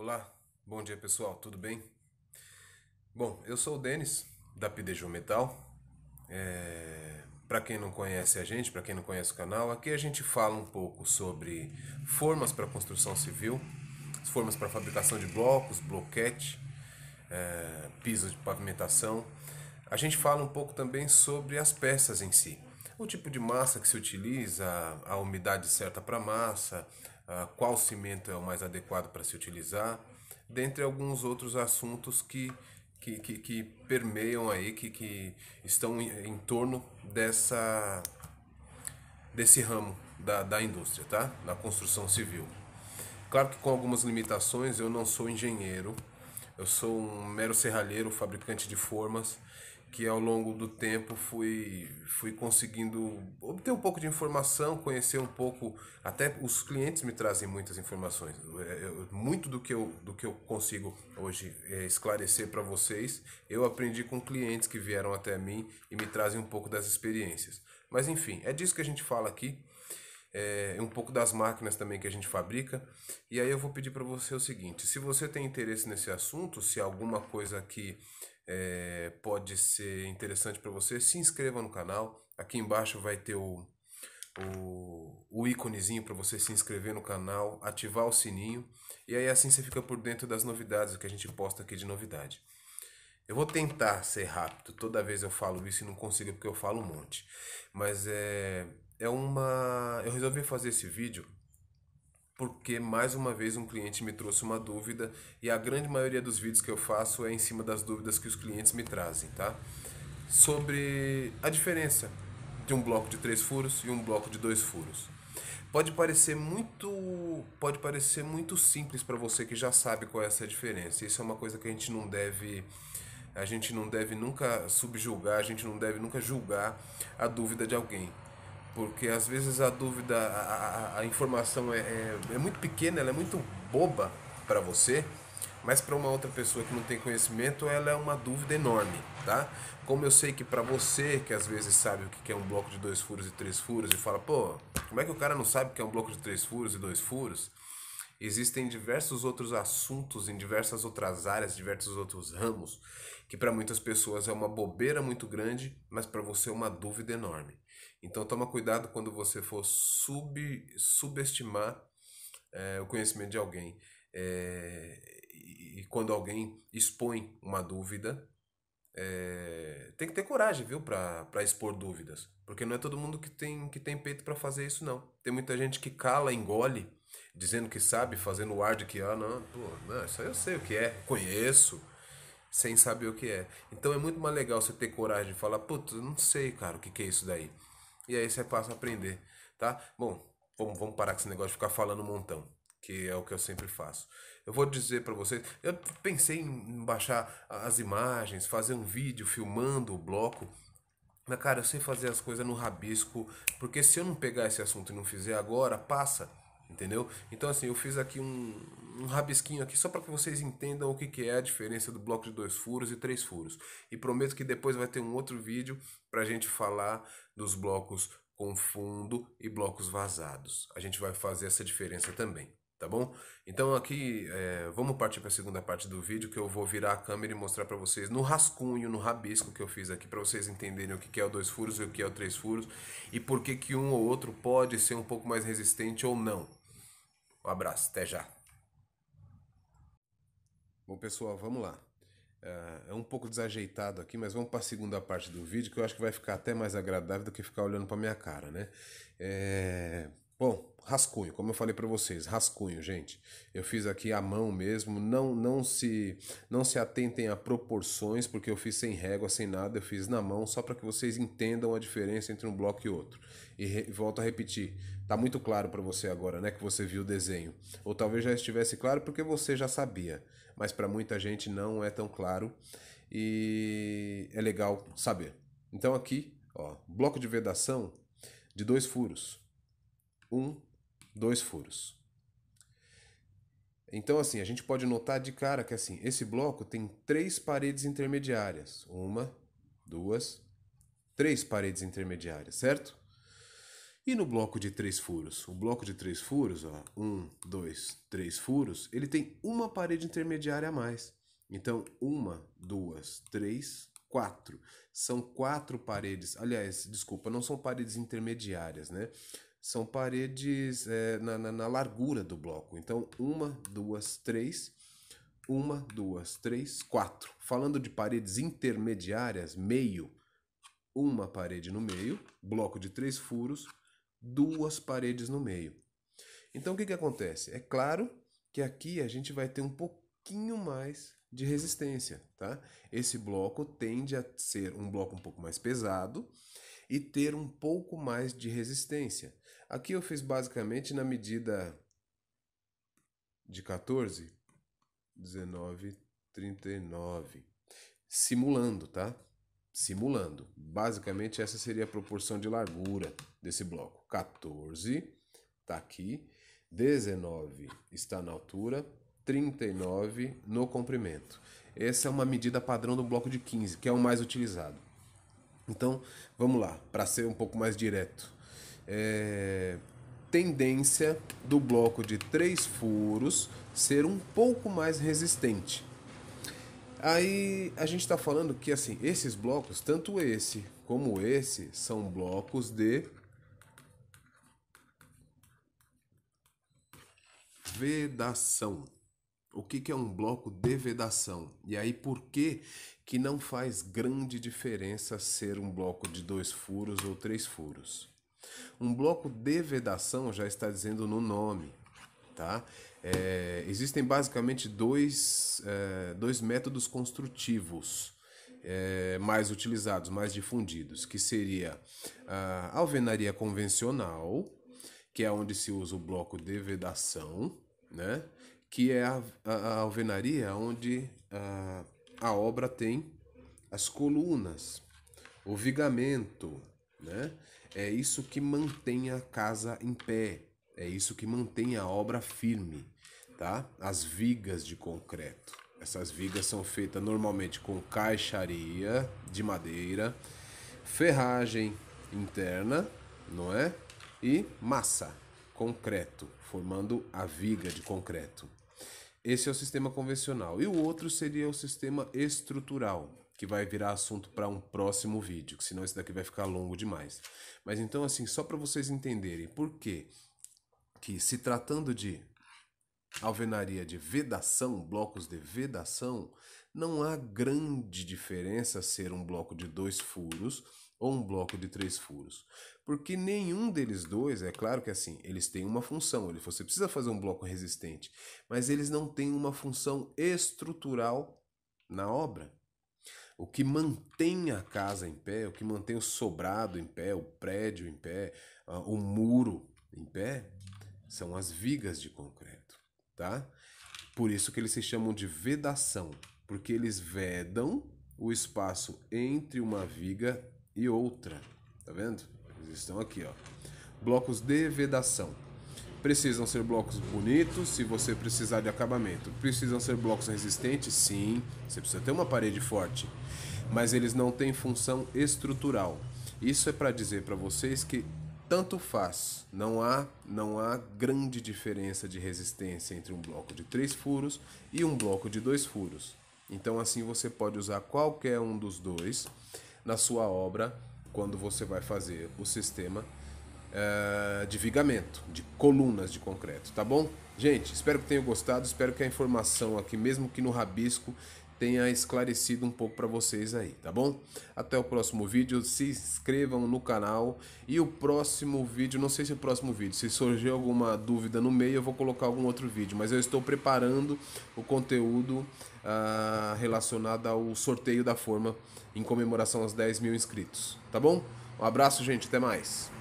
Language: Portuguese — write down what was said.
Olá, bom dia pessoal, tudo bem? Bom, eu sou o Denis, da Pidejo Metal. É... Para quem não conhece a gente, para quem não conhece o canal, aqui a gente fala um pouco sobre formas para construção civil, formas para fabricação de blocos, bloquete, é... piso de pavimentação. A gente fala um pouco também sobre as peças em si o tipo de massa que se utiliza, a umidade certa para a massa, ah, qual cimento é o mais adequado para se utilizar, dentre alguns outros assuntos que, que, que, que permeiam aí, que, que estão em, em torno dessa, desse ramo da, da indústria, tá? Da construção civil. Claro que com algumas limitações, eu não sou engenheiro, eu sou um mero serralheiro, fabricante de formas que ao longo do tempo fui, fui conseguindo obter um pouco de informação, conhecer um pouco, até os clientes me trazem muitas informações. É, eu, muito do que eu, do que eu consigo hoje é, esclarecer para vocês, eu aprendi com clientes que vieram até mim e me trazem um pouco das experiências. Mas enfim, é disso que a gente fala aqui, é, um pouco das máquinas também que a gente fabrica. E aí eu vou pedir para você o seguinte: se você tem interesse nesse assunto, se alguma coisa aqui é, pode ser interessante para você, se inscreva no canal. Aqui embaixo vai ter o, o, o íconezinho para você se inscrever no canal, ativar o sininho e aí assim você fica por dentro das novidades, que a gente posta aqui de novidade. Eu vou tentar ser rápido, toda vez eu falo isso e não consigo porque eu falo um monte. Mas é, é uma. Eu resolvi fazer esse vídeo porque mais uma vez um cliente me trouxe uma dúvida e a grande maioria dos vídeos que eu faço é em cima das dúvidas que os clientes me trazem, tá? Sobre a diferença de um bloco de três furos e um bloco de dois furos. Pode parecer muito, pode parecer muito simples para você que já sabe qual é essa diferença. Isso é uma coisa que a gente não deve a gente não deve nunca subjulgar, a gente não deve nunca julgar a dúvida de alguém. Porque às vezes a dúvida, a, a, informação é, é, é muito pequena, ela é muito boba para você, mas para uma outra pessoa que não tem conhecimento, ela é uma dúvida enorme, tá? Como eu sei que para você, que às vezes sabe o que é um bloco de dois furos e três furos, e fala, pô, como é que o cara não sabe o que é um bloco de três furos e dois furos? Existem diversos outros assuntos em diversas outras áreas, diversos outros ramos, que para muitas pessoas é uma bobeira muito grande, mas para você é uma dúvida enorme. Então toma cuidado quando você for sub, subestimar é, o conhecimento de alguém. É, e, e quando alguém expõe uma dúvida, é, tem que ter coragem, viu, para expor dúvidas. Porque não é todo mundo que tem, que tem peito para fazer isso, não. Tem muita gente que cala, engole, dizendo que sabe, fazendo o ar de que, ah, não, pô, não, isso aí eu sei o que é, conheço, sem saber o que é. Então é muito mais legal você ter coragem de falar, putz, não sei, cara, o que, que é isso daí. E aí você passa a aprender, tá? Bom, vamos, vamos parar com esse negócio de ficar falando um montão que é o que eu sempre faço. Eu vou dizer para vocês, eu pensei em baixar as imagens, fazer um vídeo filmando o bloco, mas cara, eu sei fazer as coisas no rabisco, porque se eu não pegar esse assunto e não fizer agora, passa. Entendeu? Então assim, eu fiz aqui um, um rabisquinho aqui só para que vocês entendam o que, que é a diferença do bloco de dois furos e três furos. E prometo que depois vai ter um outro vídeo para a gente falar dos blocos com fundo e blocos vazados. A gente vai fazer essa diferença também tá bom? Então aqui é, vamos partir para a segunda parte do vídeo que eu vou virar a câmera e mostrar para vocês no rascunho, no rabisco que eu fiz aqui para vocês entenderem o que é o dois furos e o que é o três furos e por que que um ou outro pode ser um pouco mais resistente ou não, um abraço, até já. Bom, pessoal, vamos lá. É, é um pouco desajeitado aqui, mas vamos para a segunda parte do vídeo que eu acho que vai ficar até mais agradável do que ficar olhando para minha cara, né? É... Bom, rascunho, como eu falei para vocês, rascunho, gente. Eu fiz aqui à mão mesmo, não não se não se atentem a proporções, porque eu fiz sem régua, sem nada, eu fiz na mão só para que vocês entendam a diferença entre um bloco e outro. E re, volto a repetir, tá muito claro para você agora, né, que você viu o desenho. Ou talvez já estivesse claro porque você já sabia, mas para muita gente não é tão claro e é legal saber. Então aqui, ó, bloco de vedação de dois furos um, dois furos. Então, assim, a gente pode notar de cara que assim, esse bloco tem três paredes intermediárias. Uma, duas, três paredes intermediárias, certo? E no bloco de três furos? O bloco de três furos, ó, um, dois, três furos, ele tem uma parede intermediária a mais. Então, uma, duas, três, quatro. São quatro paredes. Aliás, desculpa, não são paredes intermediárias, né? são paredes é, na, na, na, largura do bloco. Então, uma, duas, três, uma, duas, três, quatro. Falando de paredes intermediárias, meio, uma parede no meio, bloco de três furos, duas paredes no meio. Então, o que, que acontece? É claro que aqui a gente vai ter um pouquinho mais de resistência, tá? Esse bloco tende a ser um bloco um pouco mais pesado e ter um pouco mais de resistência. Aqui eu fiz basicamente na medida de 14, 19, 39. Simulando, tá? Simulando. Basicamente essa seria a proporção de largura desse bloco. 14 está aqui, 19 está na altura, 39 no comprimento. Essa é uma medida padrão do bloco de 15, que é o mais utilizado. Então, vamos lá, para ser um pouco mais direto. É... Tendência do bloco de três furos ser um pouco mais resistente. Aí a gente está falando que assim esses blocos, tanto esse como esse, são blocos de vedação que, que é um bloco de vedação e aí por que, que não faz grande diferença ser um bloco de dois furos ou três furos. Um bloco de vedação já está dizendo no nome, tá? É, existem basicamente dois, é, dois métodos construtivos é, mais utilizados, mais difundidos, que seria a alvenaria convencional, que é onde se usa o bloco de vedação, né? que é a, a, a alvenaria onde a, a obra tem as colunas, o vigamento, né? É isso que mantém a casa em pé, é isso que mantém a obra firme, tá? As vigas de concreto. Essas vigas são feitas normalmente com caixaria de madeira, ferragem interna, não é? E massa, concreto, formando a viga de concreto. Esse é o sistema convencional. E o outro seria o sistema estrutural, que vai virar assunto para um próximo vídeo, que senão esse daqui vai ficar longo demais. Mas então, assim, só para vocês entenderem por quê que se tratando de alvenaria de vedação, blocos de vedação, não há grande diferença ser um bloco de dois furos ou um bloco de três furos. Porque nenhum deles dois, é claro que assim, eles têm uma função, você precisa fazer um bloco resistente, mas eles não têm uma função estrutural na obra. O que mantém a casa em pé, o que mantém o sobrado em pé, o prédio em pé, o muro em pé, são as vigas de concreto, tá? Por isso que eles se chamam de vedação, porque eles vedam o espaço entre uma viga e outra, tá vendo? Eles estão aqui, ó. Blocos de vedação. Precisam ser blocos bonitos se você precisar de acabamento. Precisam ser blocos resistentes? Sim, você precisa ter uma parede forte. Mas eles não têm função estrutural. Isso é para dizer para vocês que tanto faz. Não há, não há grande diferença de resistência entre um bloco de três furos e um bloco de dois furos. Então assim você pode usar qualquer um dos dois na sua obra quando você vai fazer o sistema eh, de vigamento, de colunas de concreto, tá bom? Gente, espero que tenham gostado, espero que a informação aqui, mesmo que no rabisco, tenha esclarecido um pouco para vocês aí, tá bom? Até o próximo vídeo, se inscrevam no canal e o próximo vídeo, não sei se é o próximo vídeo, se surgir alguma dúvida no meio eu vou colocar algum outro vídeo, mas eu estou preparando o conteúdo ah, relacionado ao sorteio da forma em comemoração aos 10 mil inscritos, tá bom? Um abraço, gente, até mais!